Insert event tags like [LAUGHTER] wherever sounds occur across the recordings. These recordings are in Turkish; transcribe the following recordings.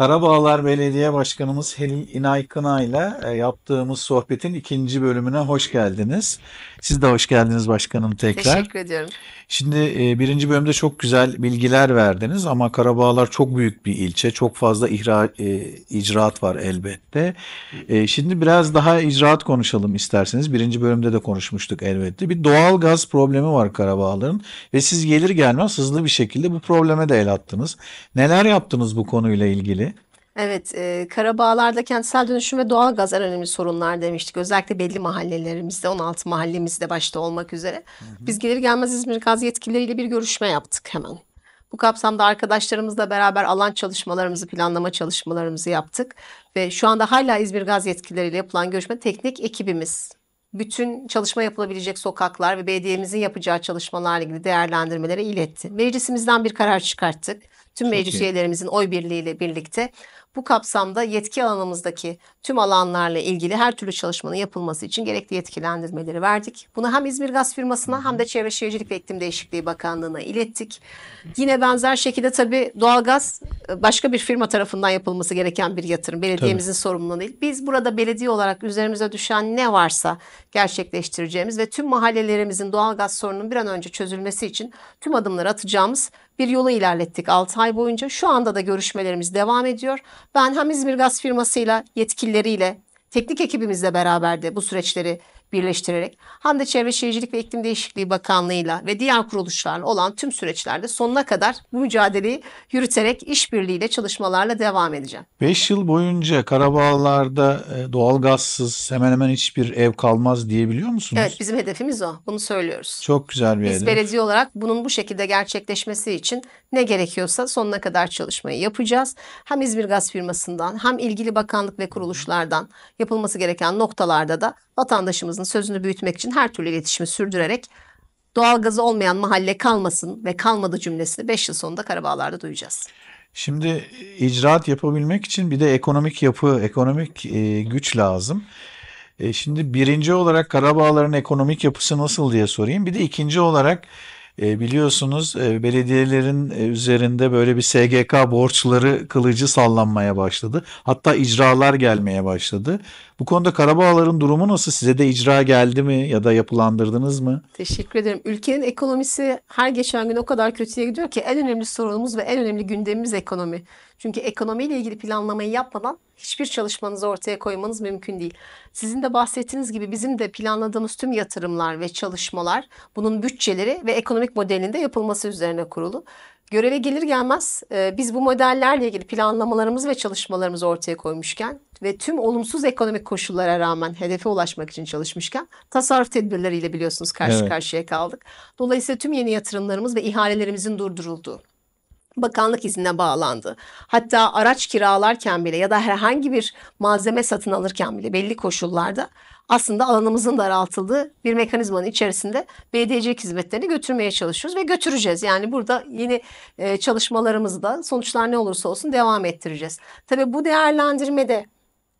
Karabağlar Belediye Başkanımız Helil İnaykına ile e, yaptığımız sohbetin ikinci bölümüne hoş geldiniz. Siz de hoş geldiniz başkanım tekrar. Teşekkür ediyorum. Şimdi e, birinci bölümde çok güzel bilgiler verdiniz ama Karabağlar çok büyük bir ilçe. Çok fazla ihra, e, icraat var elbette. Şimdi biraz daha icraat konuşalım isterseniz. Birinci bölümde de konuşmuştuk elbette. Bir doğal gaz problemi var Karabağlar'ın ve siz gelir gelmez hızlı bir şekilde bu probleme de el attınız. Neler yaptınız bu konuyla ilgili? Evet, eee, Karabağlar'da kentsel dönüşüm ve doğalgaz en önemli sorunlar demiştik. Özellikle belli mahallelerimizde, 16 mahallemizde başta olmak üzere. Hı hı. Biz gelir gelmez İzmir Gaz yetkilileriyle bir görüşme yaptık hemen. Bu kapsamda arkadaşlarımızla beraber alan çalışmalarımızı, planlama çalışmalarımızı yaptık. Ve şu anda hala İzmir Gaz yetkilileriyle yapılan görüşme teknik ekibimiz. Bütün çalışma yapılabilecek sokaklar ve belediyemizin yapacağı çalışmalarla ilgili değerlendirmeleri iletti. Meclisimizden bir karar çıkarttık. Tüm Çok meclis iyi. üyelerimizin oy birliğiyle birlikte bu kapsamda yetki alanımızdaki tüm alanlarla ilgili her türlü çalışmanın yapılması için gerekli yetkilendirmeleri verdik. Bunu hem İzmir Gaz firmasına hem de Çevre Şehircilik ve İklim Değişikliği Bakanlığı'na ilettik. Yine benzer şekilde tabii doğalgaz e, başka bir firma tarafından yapılması gereken bir yatırım. Belediyemizin tabii. sorumluluğu değil. Biz burada belediye olarak üzerimize düşen ne varsa gerçekleştireceğimiz ve tüm mahallelerimizin doğalgaz sorununun bir an önce çözülmesi için tüm adımları atacağımız bir yolu ilerlettik 6 ay boyunca. Şu anda da görüşmelerimiz devam ediyor. Ben hem İzmir Gaz firmasıyla, yetkilileriyle, teknik ekibimizle beraber de bu süreçleri birleştirerek Hande Çevre Şehircilik ve İklim Değişikliği Bakanlığı'yla ve diğer kuruluşlarla olan tüm süreçlerde sonuna kadar bu mücadeleyi yürüterek işbirliğiyle çalışmalarla devam edeceğim. 5 yıl boyunca Karabağlar'da e, doğalgazsız hemen hemen hiçbir ev kalmaz diyebiliyor musunuz? Evet bizim hedefimiz o. Bunu söylüyoruz. Çok güzel bir Biz hedef. Biz belediye olarak bunun bu şekilde gerçekleşmesi için ne gerekiyorsa sonuna kadar çalışmayı yapacağız. Hem İzmir Gaz firmasından hem ilgili bakanlık ve kuruluşlardan yapılması gereken noktalarda da vatandaşımızın doğalgazın sözünü büyütmek için her türlü iletişimi sürdürerek doğalgazı olmayan mahalle kalmasın ve kalmadı cümlesini 5 yıl sonunda Karabağlar'da duyacağız. Şimdi icraat yapabilmek için bir de ekonomik yapı, ekonomik e, güç lazım. E, şimdi birinci olarak Karabağların ekonomik yapısı nasıl diye sorayım. Bir de ikinci olarak e, biliyorsunuz e, belediyelerin e, üzerinde böyle bir SGK borçları kılıcı sallanmaya başladı. Hatta icralar gelmeye başladı. Bu konuda Karabağlar'ın durumu nasıl? Size de icra geldi mi ya da yapılandırdınız mı? Teşekkür ederim. Ülkenin ekonomisi her geçen gün o kadar kötüye gidiyor ki en önemli sorunumuz ve en önemli gündemimiz ekonomi. Çünkü ekonomiyle ilgili planlamayı yapmadan hiçbir çalışmanızı ortaya koymanız mümkün değil. Sizin de bahsettiğiniz gibi bizim de planladığımız tüm yatırımlar ve çalışmalar bunun bütçeleri ve ekonomik modelinde yapılması üzerine kurulu. Göreve gelir gelmez e, biz bu modellerle ilgili planlamalarımız ve çalışmalarımızı ortaya koymuşken ve tüm olumsuz ekonomik koşullara rağmen hedefe ulaşmak için çalışmışken tasarruf tedbirleriyle biliyorsunuz karşı evet. karşıya kaldık. Dolayısıyla tüm yeni yatırımlarımız ve ihalelerimizin durdurulduğu bakanlık iznine bağlandı. Hatta araç kiralarken bile ya da herhangi bir malzeme satın alırken bile belli koşullarda aslında alanımızın daraltıldığı bir mekanizmanın içerisinde BDC'lik hizmetlerini götürmeye çalışıyoruz ve götüreceğiz. Yani burada yeni e, çalışmalarımızda sonuçlar ne olursa olsun devam ettireceğiz. Tabii bu değerlendirmede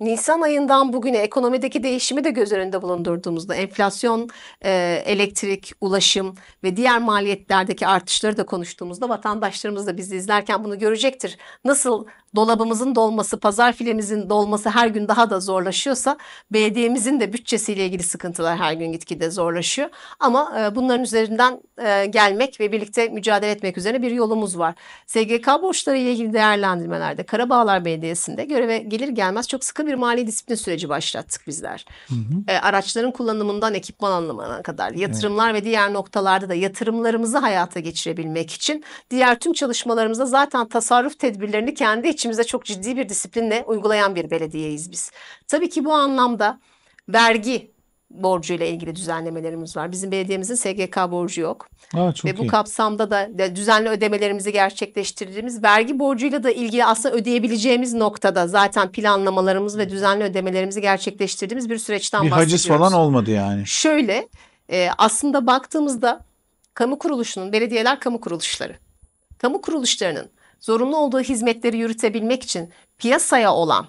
Nisan ayından bugüne ekonomideki değişimi de göz önünde bulundurduğumuzda enflasyon, e, elektrik, ulaşım ve diğer maliyetlerdeki artışları da konuştuğumuzda vatandaşlarımız da bizi izlerken bunu görecektir. Nasıl dolabımızın dolması, pazar filemizin dolması her gün daha da zorlaşıyorsa belediyemizin de bütçesiyle ilgili sıkıntılar her gün gitgide zorlaşıyor. Ama e, bunların üzerinden e, gelmek ve birlikte mücadele etmek üzere bir yolumuz var. SGK borçları ile ilgili değerlendirmelerde Karabağlar Belediyesi'nde göreve gelir gelmez çok sıkı bir mali disiplin süreci başlattık bizler. Hı hı. E, araçların kullanımından ekipman anlamına kadar yatırımlar evet. ve diğer noktalarda da yatırımlarımızı hayata geçirebilmek için diğer tüm çalışmalarımızda zaten tasarruf tedbirlerini kendi içimizde çok ciddi bir disiplinle uygulayan bir belediyeyiz biz. Tabii ki bu anlamda vergi borcu ile ilgili düzenlemelerimiz var. Bizim belediyemizin SGK borcu yok. Aa, çok Ve bu iyi. kapsamda da düzenli ödemelerimizi gerçekleştirdiğimiz vergi borcuyla da ilgili aslında ödeyebileceğimiz noktada zaten planlamalarımız ve düzenli ödemelerimizi gerçekleştirdiğimiz bir süreçten bir bahsediyoruz. Bir haciz falan olmadı yani. Şöyle e, aslında baktığımızda kamu kuruluşunun belediyeler kamu kuruluşları. Kamu kuruluşlarının zorunlu olduğu hizmetleri yürütebilmek için piyasaya olan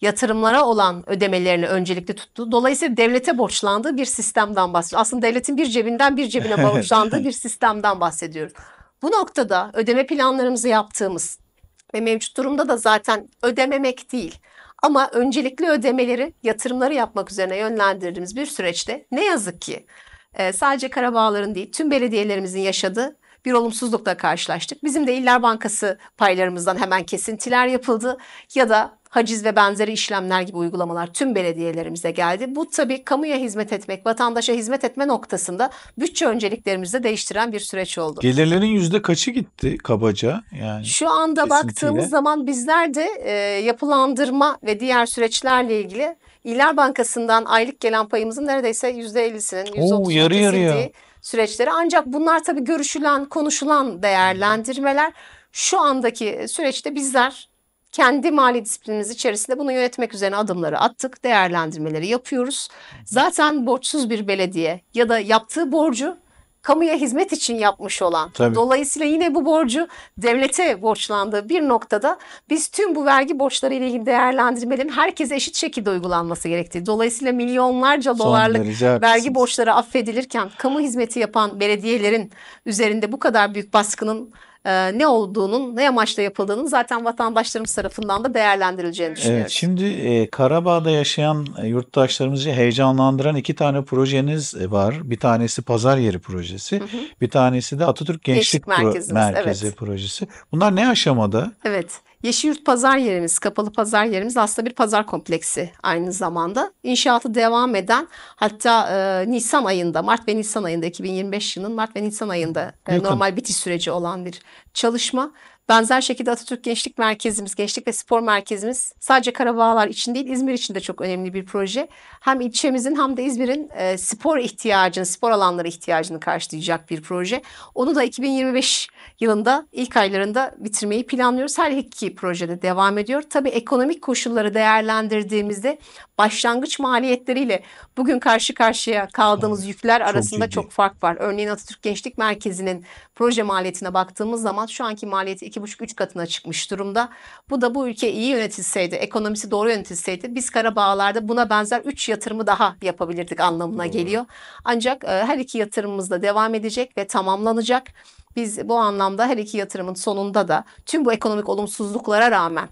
yatırımlara olan ödemelerini öncelikli tuttu. Dolayısıyla devlete borçlandığı bir sistemden bahsediyoruz. Aslında devletin bir cebinden bir cebine [LAUGHS] borçlandığı bir sistemden bahsediyoruz. Bu noktada ödeme planlarımızı yaptığımız ve mevcut durumda da zaten ödememek değil ama öncelikli ödemeleri yatırımları yapmak üzerine yönlendirdiğimiz bir süreçte ne yazık ki e, sadece Karabağların değil tüm belediyelerimizin yaşadığı bir olumsuzlukla karşılaştık. Bizim de İller Bankası paylarımızdan hemen kesintiler yapıldı ya da haciz ve benzeri işlemler gibi uygulamalar tüm belediyelerimize geldi. Bu tabii kamuya hizmet etmek, vatandaşa hizmet etme noktasında bütçe önceliklerimizi de değiştiren bir süreç oldu. Gelirlerin yüzde kaçı gitti kabaca? Yani Şu anda kesintiyle. baktığımız zaman bizler de e, yapılandırma ve diğer süreçlerle ilgili İller Bankası'ndan aylık gelen payımızın neredeyse yüzde ellisinin, yüzde otuzunun kesildiği süreçleri. Ancak bunlar tabii görüşülen, konuşulan değerlendirmeler şu andaki süreçte bizler kendi mali disiplinimiz içerisinde bunu yönetmek üzerine adımları attık, değerlendirmeleri yapıyoruz. Zaten borçsuz bir belediye ya da yaptığı borcu kamuya hizmet için yapmış olan. Tabii. Dolayısıyla yine bu borcu devlete borçlandığı bir noktada biz tüm bu vergi borçları ile ilgili değerlendirmelerin herkese eşit şekilde uygulanması gerektiği. Dolayısıyla milyonlarca dolarlık vergi borçları affedilirken kamu hizmeti yapan belediyelerin üzerinde bu kadar büyük baskının e, ne olduğunun, ne amaçla yapıldığının zaten vatandaşlarımız tarafından da değerlendirileceğini düşünüyorum. Evet, şimdi e, Karabağ'da yaşayan e, yurttaşlarımızı heyecanlandıran iki tane projeniz e, var. Bir tanesi pazar yeri projesi, hı hı. bir tanesi de Atatürk Gençlik, Gençlik Merkezi, Pro Merkezi evet. projesi. Bunlar ne aşamada? Evet. Yeşilyurt pazar yerimiz, kapalı pazar yerimiz aslında bir pazar kompleksi aynı zamanda. İnşaatı devam eden hatta e, Nisan ayında, Mart ve Nisan ayında 2025 yılının Mart ve Nisan ayında e, normal bitiş süreci olan bir çalışma. Benzer şekilde Atatürk Gençlik Merkezimiz, Gençlik ve Spor Merkezimiz sadece Karabağlar için değil İzmir için de çok önemli bir proje. Hem ilçemizin hem de İzmir'in e, spor ihtiyacını, spor alanları ihtiyacını karşılayacak bir proje. Onu da 2025 yılında ilk aylarında bitirmeyi planlıyoruz. Her iki projede devam ediyor. Tabii ekonomik koşulları değerlendirdiğimizde başlangıç maliyetleriyle bugün karşı karşıya kaldığımız yükler arasında çok, çok fark var. Örneğin Atatürk Gençlik Merkezi'nin proje maliyetine baktığımız zaman şu anki maliyeti 2,5-3 katına çıkmış durumda. Bu da bu ülke iyi yönetilseydi, ekonomisi doğru yönetilseydi biz Karabağlar'da buna benzer 3 yatırımı daha yapabilirdik anlamına Doğru. geliyor. Ancak e, her iki yatırımımız da devam edecek ve tamamlanacak. Biz bu anlamda her iki yatırımın sonunda da tüm bu ekonomik olumsuzluklara rağmen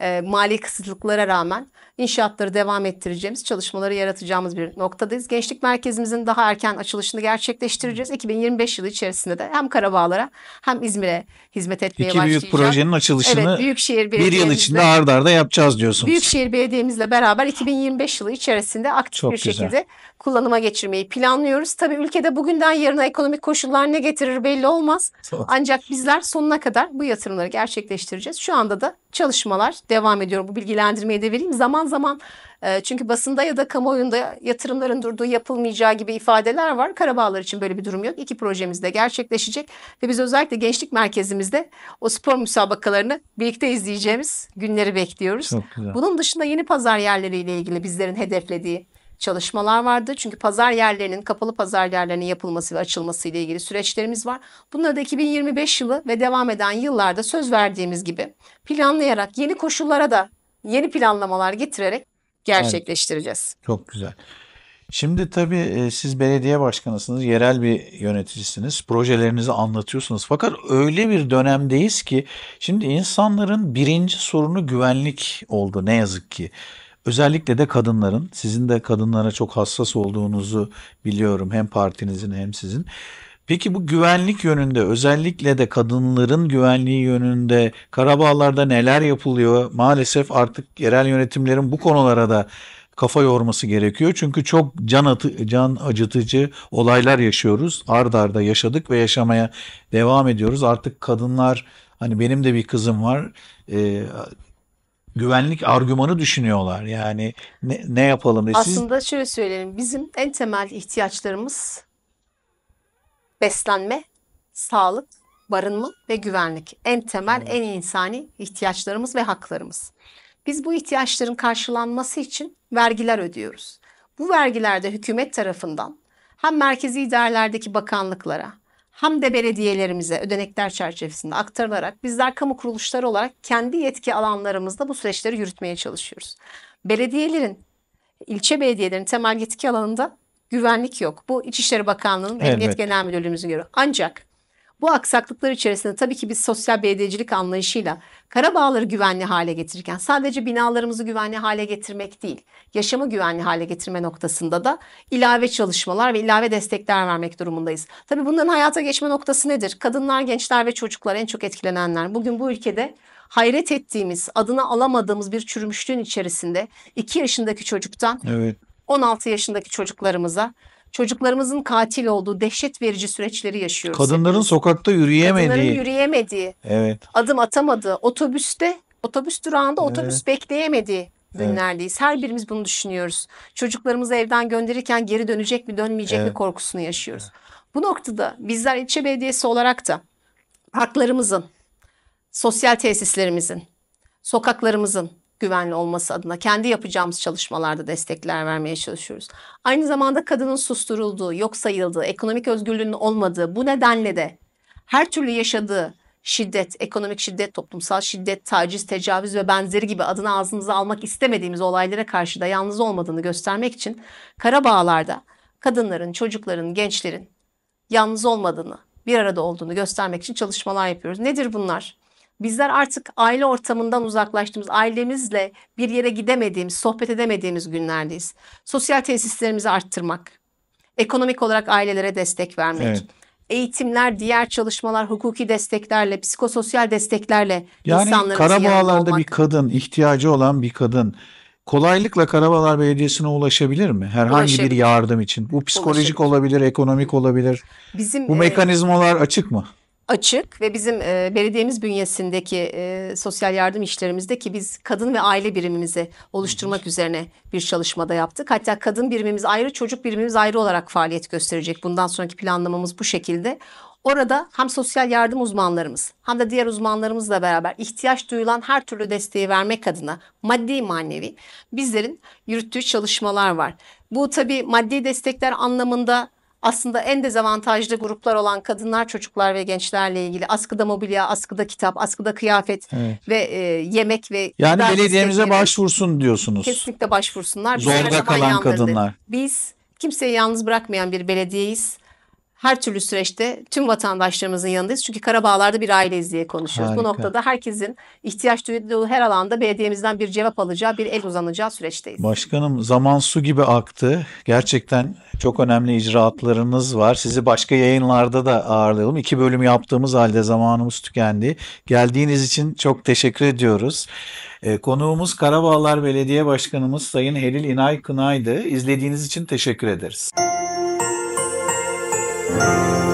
e, mali kısıtlıklara rağmen inşaatları devam ettireceğimiz, çalışmaları yaratacağımız bir noktadayız. Gençlik merkezimizin daha erken açılışını gerçekleştireceğiz. 2025 yılı içerisinde de hem Karabağlara hem İzmir'e hizmet etmeye başlayacağız. İki büyük projenin açılışını evet, Büyükşehir bir yıl içinde ard arda yapacağız diyorsunuz. Büyükşehir Belediye'mizle beraber 2025 yılı içerisinde aktif Çok bir güzel. şekilde kullanıma geçirmeyi planlıyoruz. Tabii ülkede bugünden yarına ekonomik koşullar ne getirir belli olmaz. Ancak bizler sonuna kadar bu yatırımları gerçekleştireceğiz. Şu anda da çalışmalar devam ediyorum Bu bilgilendirmeyi de vereyim. Zaman zaman e, çünkü basında ya da kamuoyunda yatırımların durduğu yapılmayacağı gibi ifadeler var. Karabağlar için böyle bir durum yok. İki projemiz de gerçekleşecek ve biz özellikle gençlik merkezimizde o spor müsabakalarını birlikte izleyeceğimiz günleri bekliyoruz. Bunun dışında yeni pazar yerleriyle ilgili bizlerin hedeflediği çalışmalar vardı. Çünkü pazar yerlerinin, kapalı pazar yerlerinin yapılması ve açılması ile ilgili süreçlerimiz var. Bunları da 2025 yılı ve devam eden yıllarda söz verdiğimiz gibi planlayarak yeni koşullara da yeni planlamalar getirerek gerçekleştireceğiz. Evet, çok güzel. Şimdi tabii e, siz belediye başkanısınız, yerel bir yöneticisiniz. Projelerinizi anlatıyorsunuz. Fakat öyle bir dönemdeyiz ki şimdi insanların birinci sorunu güvenlik oldu ne yazık ki. Özellikle de kadınların, sizin de kadınlara çok hassas olduğunuzu biliyorum hem partinizin hem sizin. Peki bu güvenlik yönünde özellikle de kadınların güvenliği yönünde Karabağlar'da neler yapılıyor? Maalesef artık yerel yönetimlerin bu konulara da kafa yorması gerekiyor. Çünkü çok can, atı, can acıtıcı olaylar yaşıyoruz. ardarda arda yaşadık ve yaşamaya devam ediyoruz. Artık kadınlar hani benim de bir kızım var. E, güvenlik argümanı düşünüyorlar. Yani ne, ne yapalım diye. Aslında şöyle söyleyelim. Bizim en temel ihtiyaçlarımız beslenme, sağlık, barınma ve güvenlik. En temel, evet. en insani ihtiyaçlarımız ve haklarımız. Biz bu ihtiyaçların karşılanması için vergiler ödüyoruz. Bu vergilerde hükümet tarafından hem merkezi idarelerdeki bakanlıklara hem de belediyelerimize ödenekler çerçevesinde aktarılarak bizler kamu kuruluşları olarak kendi yetki alanlarımızda bu süreçleri yürütmeye çalışıyoruz. Belediyelerin, ilçe belediyelerin temel yetki alanında güvenlik yok. Bu İçişleri Bakanlığı'nın Emniyet Genel Müdürlüğümüzün görevi. Ancak bu aksaklıklar içerisinde tabii ki biz sosyal belediyecilik anlayışıyla Karabağları güvenli hale getirirken sadece binalarımızı güvenli hale getirmek değil, yaşamı güvenli hale getirme noktasında da ilave çalışmalar ve ilave destekler vermek durumundayız. Tabii bunların hayata geçme noktası nedir? Kadınlar, gençler ve çocuklar en çok etkilenenler. Bugün bu ülkede hayret ettiğimiz, adına alamadığımız bir çürümüşlüğün içerisinde 2 yaşındaki çocuktan evet. 16 yaşındaki çocuklarımıza çocuklarımızın katil olduğu dehşet verici süreçleri yaşıyoruz. Kadınların hepimiz. sokakta yürüyemediği. Kadınların yürüyemediği. Evet. Adım atamadığı, otobüste, otobüs durağında evet. otobüs bekleyemediği günlerdeyiz. Evet. Her birimiz bunu düşünüyoruz. Çocuklarımızı evden gönderirken geri dönecek mi, dönmeyecek evet. mi korkusunu yaşıyoruz. Evet. Bu noktada bizler ilçe belediyesi olarak da parklarımızın, sosyal tesislerimizin, sokaklarımızın, güvenli olması adına kendi yapacağımız çalışmalarda destekler vermeye çalışıyoruz. Aynı zamanda kadının susturulduğu, yok sayıldığı, ekonomik özgürlüğünün olmadığı bu nedenle de her türlü yaşadığı şiddet, ekonomik şiddet, toplumsal şiddet, taciz, tecavüz ve benzeri gibi adını ağzımıza almak istemediğimiz olaylara karşı da yalnız olmadığını göstermek için Karabağlar'da kadınların, çocukların, gençlerin yalnız olmadığını, bir arada olduğunu göstermek için çalışmalar yapıyoruz. Nedir bunlar? Bizler artık aile ortamından uzaklaştığımız, ailemizle bir yere gidemediğimiz, sohbet edemediğimiz günlerdeyiz. Sosyal tesislerimizi arttırmak, ekonomik olarak ailelere destek vermek, evet. eğitimler, diğer çalışmalar, hukuki desteklerle, psikososyal desteklerle yani insanların Karabağlar'da bir kadın, ihtiyacı olan bir kadın kolaylıkla Karabağlar Belediyesi'ne ulaşabilir mi? Herhangi ulaşabilir. bir yardım için. Bu psikolojik olabilir, ekonomik olabilir. Bizim Bu e, mekanizmalar e, açık mı? açık ve bizim e, belediyemiz bünyesindeki e, sosyal yardım işlerimizde ki biz kadın ve aile birimimizi oluşturmak evet. üzerine bir çalışmada yaptık. Hatta kadın birimimiz ayrı, çocuk birimimiz ayrı olarak faaliyet gösterecek. Bundan sonraki planlamamız bu şekilde. Orada hem sosyal yardım uzmanlarımız hem de diğer uzmanlarımızla beraber ihtiyaç duyulan her türlü desteği vermek adına maddi manevi bizlerin yürüttüğü çalışmalar var. Bu tabii maddi destekler anlamında aslında en dezavantajlı gruplar olan kadınlar, çocuklar ve gençlerle ilgili askıda mobilya, askıda kitap, askıda kıyafet evet. ve e, yemek ve yani belediyemize başvursun diyorsunuz. Kesinlikle başvursunlar. Zorda kalan kadınlar. Biz kimseyi yalnız bırakmayan bir belediyeyiz her türlü süreçte tüm vatandaşlarımızın yanındayız. Çünkü Karabağlar'da bir aileyiz diye konuşuyoruz. Harika. Bu noktada herkesin ihtiyaç duyduğu her alanda belediyemizden bir cevap alacağı, bir el uzanacağı süreçteyiz. Başkanım zaman su gibi aktı. Gerçekten çok önemli icraatlarınız var. Sizi başka yayınlarda da ağırlayalım. İki bölüm yaptığımız halde zamanımız tükendi. Geldiğiniz için çok teşekkür ediyoruz. E, konuğumuz Karabağlar Belediye Başkanımız Sayın Helil İnay Kınay'dı. İzlediğiniz için teşekkür ederiz. Música